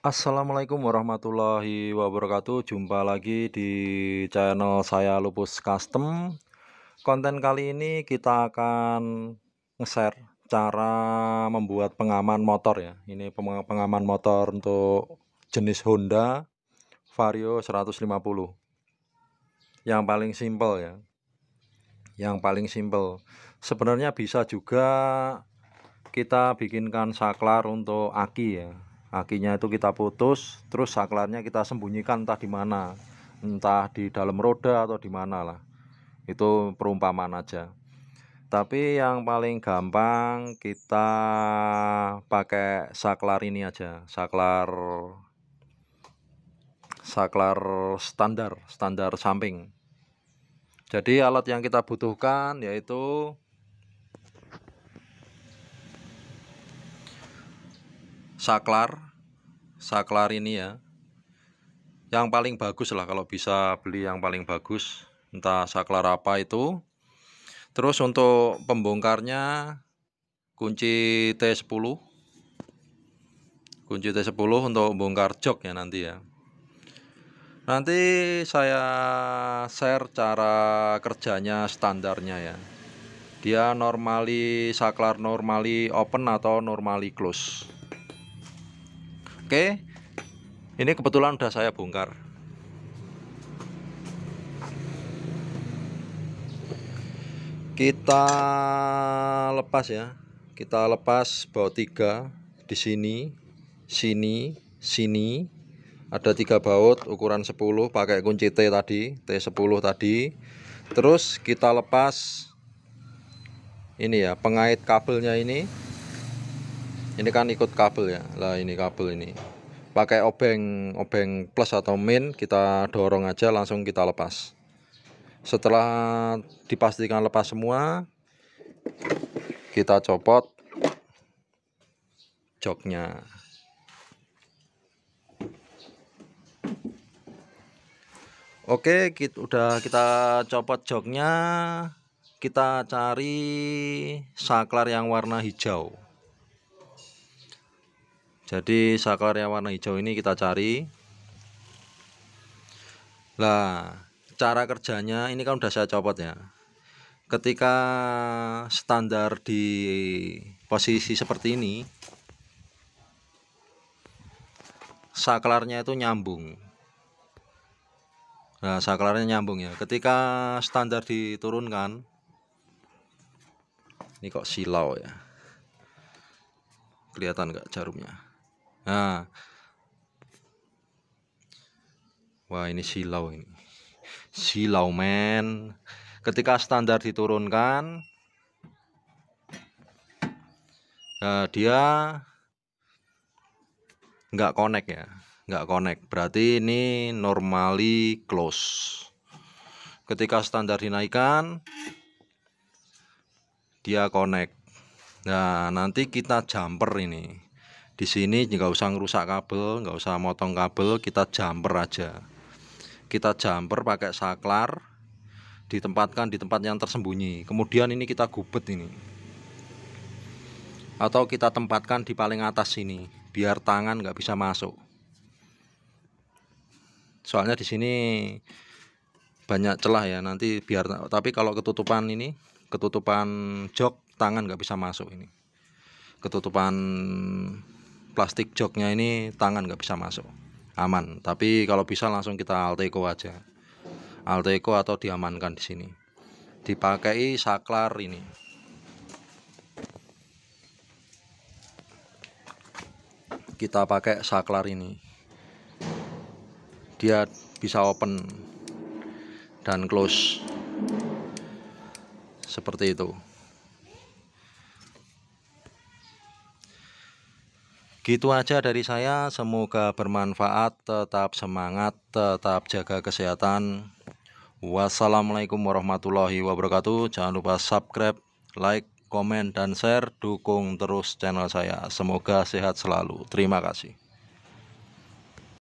Assalamualaikum warahmatullahi wabarakatuh Jumpa lagi di channel saya Lupus Custom Konten kali ini kita akan nge-share cara membuat pengaman motor ya Ini pengaman motor untuk jenis Honda Vario 150 Yang paling simple ya Yang paling simple Sebenarnya bisa juga kita bikinkan saklar untuk aki ya Akinya itu kita putus terus saklarnya kita sembunyikan entah di mana entah di dalam roda atau di mana lah itu perumpamaan aja tapi yang paling gampang kita pakai saklar ini aja saklar saklar standar standar samping jadi alat yang kita butuhkan yaitu saklar Saklar ini ya, yang paling bagus lah kalau bisa beli yang paling bagus entah saklar apa itu terus untuk pembongkarnya kunci T10 kunci T10 untuk bongkar jok ya nanti ya nanti saya share cara kerjanya standarnya ya dia normally saklar normally open atau normally close Oke. Ini kebetulan udah saya bongkar. Kita lepas ya. Kita lepas baut tiga di sini, sini, sini. Ada tiga baut ukuran 10 pakai kunci T tadi, T10 tadi. Terus kita lepas ini ya, pengait kabelnya ini ini kan ikut kabel ya lah ini kabel ini pakai obeng obeng plus atau min kita dorong aja langsung kita lepas setelah dipastikan lepas semua kita copot joknya Oke, kita, udah kita copot joknya. Kita cari saklar yang warna hijau jadi saklar yang warna hijau ini kita cari Nah, cara kerjanya ini kan udah saya copot ya ketika standar di posisi seperti ini saklarnya itu nyambung nah saklarnya nyambung ya ketika standar diturunkan ini kok silau ya kelihatan nggak jarumnya Nah. Wah, ini silau ini. Silau men. Ketika standar diturunkan nah, dia nggak connect ya nggak connect berarti ini normally close ketika standar dinaikkan dia connect nah nanti kita jumper ini di sini nggak usah ngerusak kabel nggak usah motong kabel kita jumper aja kita jumper pakai saklar ditempatkan di tempat yang tersembunyi kemudian ini kita gubet ini atau kita tempatkan di paling atas sini biar tangan nggak bisa masuk soalnya di sini banyak celah ya nanti biar tapi kalau ketutupan ini ketutupan jok tangan nggak bisa masuk ini ketutupan plastik joknya ini tangan nggak bisa masuk aman tapi kalau bisa langsung kita alteco aja alteco atau diamankan di sini dipakai saklar ini kita pakai saklar ini dia bisa open dan close seperti itu Gitu aja dari saya, semoga bermanfaat, tetap semangat, tetap jaga kesehatan. Wassalamualaikum warahmatullahi wabarakatuh. Jangan lupa subscribe, like, komen, dan share. Dukung terus channel saya. Semoga sehat selalu. Terima kasih.